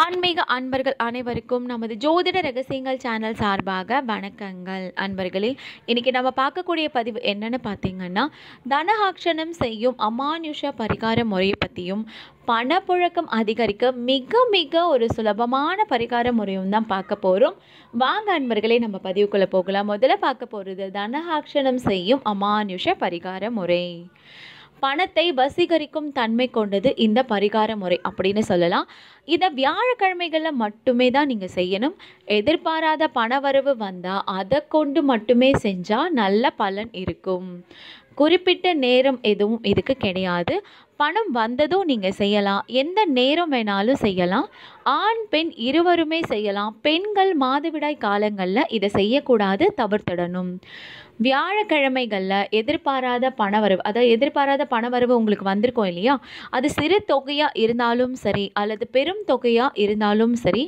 ஆன்மீக அன்பர்கள் அனைவருக்கும் நமது ஜோதிட ரகசியங்கள் சேனல் சார்பாக வணக்கங்கள் அன்பர்களே இன்றைக்கி நம்ம பார்க்கக்கூடிய பதிவு என்னென்னு பார்த்தீங்கன்னா தனஹாட்சணம் செய்யும் அமானுஷ பரிகார முறையை பற்றியும் பணப்புழக்கம் அதிகரிக்க மிக மிக ஒரு சுலபமான பரிகார முறையும் தான் பார்க்க போகிறோம் வாங்க அன்பர்களே நம்ம பதிவுக்குள்ளே போகலாம் முதல்ல பார்க்க போகிறது தனஹாட்சணம் செய்யும் அமானுஷ பரிகார முறை பணத்தை வசீகரிக்கும் தன்மை கொண்டது இந்த பரிகார முறை அப்படின்னு சொல்லலாம் இதை வியாழக்கிழமைகளில் மட்டுமே தான் நீங்கள் செய்யணும் எதிர்பாராத பணவரவு வந்தால் அதை கொண்டு மட்டுமே செஞ்சால் நல்ல பலன் இருக்கும் குறிப்பிட்ட நேரம் எதுவும் இதுக்கு கிடையாது பணம் வந்ததும் நீங்கள் செய்யலாம் எந்த நேரம் வேணாலும் செய்யலாம் ஆண் பெண் இருவருமே செய்யலாம் பெண்கள் மாதவிடாய் காலங்களில் இதை செய்யக்கூடாது தவிர்த்திடணும் வியாழக்கிழமைகளில் எதிர்பாராத பணவரவு அதாவது எதிர்பாராத பணவரவு உங்களுக்கு வந்திருக்கும் இல்லையா அது சிறு தொகையாக இருந்தாலும் சரி அல்லது பெரும் தொகையாக இருந்தாலும் சரி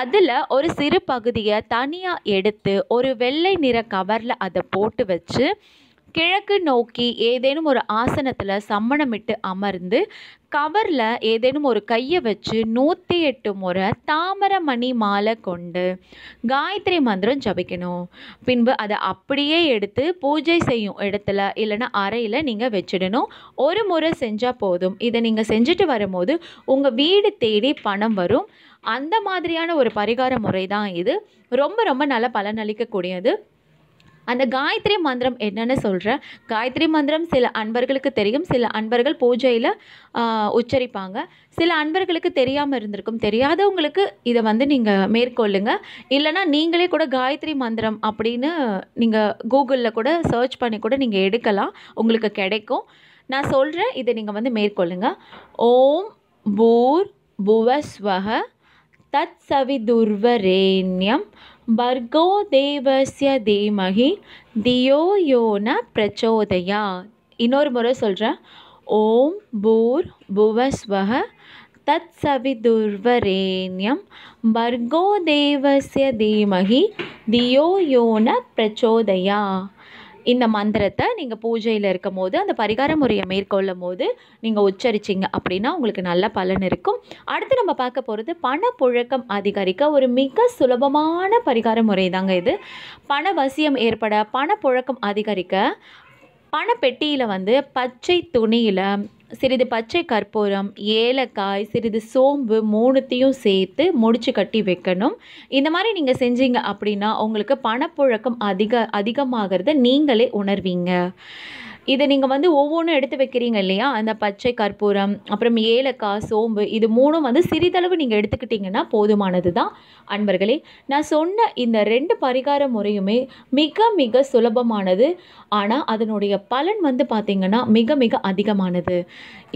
அதில் ஒரு சிறு பகுதியை தனியாக எடுத்து ஒரு வெள்ளை நிற கவரில் அதை போட்டு வச்சு கிழக்கு நோக்கி ஏதேனும் ஒரு ஆசனத்தில் சம்மணமிட்டு அமர்ந்து கவரில் ஏதேனும் ஒரு கையை வச்சு நூற்றி எட்டு முறை தாமரை மணி மாலை கொண்டு காயத்ரி மந்திரம் ஜபிக்கணும் பின்பு அதை அப்படியே எடுத்து பூஜை செய்யும் இடத்துல இல்லைன்னா அறையில் நீங்கள் வச்சிடணும் ஒரு முறை செஞ்சால் போதும் இதை நீங்கள் செஞ்சுட்டு வரும்போது உங்கள் வீடு தேடி பணம் வரும் அந்த மாதிரியான ஒரு பரிகார முறை தான் இது ரொம்ப ரொம்ப நல்ல பலனளிக்கக்கூடியது அந்த காயத்ரி மந்திரம் என்னன்னு சொல்கிறேன் காயத்ரி மந்திரம் சில அன்பர்களுக்கு தெரியும் சில அன்பர்கள் பூஜையில் உச்சரிப்பாங்க சில அன்பர்களுக்கு தெரியாமல் இருந்திருக்கும் தெரியாதவங்களுக்கு இதை வந்து நீங்கள் மேற்கொள்ளுங்க இல்லைனா நீங்களே கூட காயத்ரி மந்திரம் அப்படின்னு நீங்கள் கூகுளில் கூட சர்ச் பண்ணி கூட நீங்கள் எடுக்கலாம் உங்களுக்கு கிடைக்கும் நான் சொல்கிறேன் இதை நீங்கள் வந்து மேற்கொள்ளுங்க ஓம் பூர் புவஸ்வக தத் சவிதுர்வரேன்யம் भर्गो देवस्य धीमहि தியோ யோன பிரச்சோதயா இன்னொரு முறை சொல்கிறேன் ஓம் பூர் புவஸ்வக தத் சவிதுர்வரேண்யம் பர்கோ தேவசிய தீமகி தியோ யோன பிரச்சோதயா இந்த மந்திரத்தை நீங்கள் பூஜையில் இருக்கும் போது அந்த பரிகார முறையை மேற்கொள்ளும் போது நீங்கள் உச்சரிச்சிங்க அப்படின்னா உங்களுக்கு நல்ல பலன் இருக்கும் அடுத்து நம்ம பார்க்க போகிறது பணப்புழக்கம் அதிகரிக்க ஒரு மிக சுலபமான பரிகார முறை தாங்க இது பண வசியம் ஏற்பட பணப்புழக்கம் அதிகரிக்க பணப்பெட்டியில் வந்து பச்சை துணியில் சிறிது பச்சை கற்பூரம் ஏலக்காய் சிறிது சோம்பு மூணுத்தையும் சேர்த்து முடிச்சு கட்டி வைக்கணும் இந்த மாதிரி நீங்கள் செஞ்சீங்க அப்படின்னா உங்களுக்கு பணப்புழக்கம் அதிக அதிகமாகிறத நீங்களே உணர்வீங்க இதை நீங்கள் வந்து ஒவ்வொன்றும் எடுத்து வைக்கிறீங்க இல்லையா அந்த பச்சை கற்பூரம் அப்புறம் ஏலக்காய் சோம்பு இது மூணும் வந்து சிறிதளவு நீங்கள் எடுத்துக்கிட்டிங்கன்னா போதுமானது தான் அன்பர்களே நான் சொன்ன இந்த ரெண்டு பரிகார முறையுமே மிக மிக சுலபமானது ஆனால் அதனுடைய பலன் வந்து பார்த்திங்கன்னா மிக மிக அதிகமானது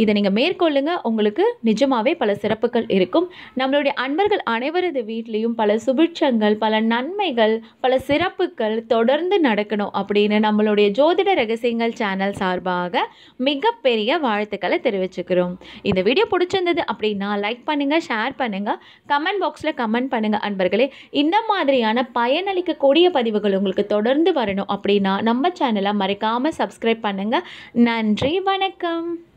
இதை நீங்கள் மேற்கொள்ளுங்க உங்களுக்கு நிஜமாகவே பல சிறப்புகள் இருக்கும் நம்மளுடைய அன்பர்கள் அனைவரது வீட்லேயும் பல சுபிட்சங்கள் பல நன்மைகள் பல சிறப்புகள் தொடர்ந்து நடக்கணும் அப்படின்னு நம்மளுடைய ஜோதிட ரகசியங்கள் சேனல் சேனல் சார்பாக மிகப்பெரிய வாழ்த்துக்களை தெரிவிச்சுக்கிறோம் இந்த வீடியோ பிடிச்சிருந்தது அப்படின்னா லைக் பண்ணுங்கள் ஷேர் பண்ணுங்கள் கமெண்ட் பாக்ஸில் கமெண்ட் பண்ணுங்கள் அன்பர்களே இந்த மாதிரியான பயனளிக்கக்கூடிய பதிவுகள் உங்களுக்கு தொடர்ந்து வரணும் அப்படின்னா நம்ம சேனலை மறைக்காமல் சப்ஸ்கிரைப் பண்ணுங்கள் நன்றி வணக்கம்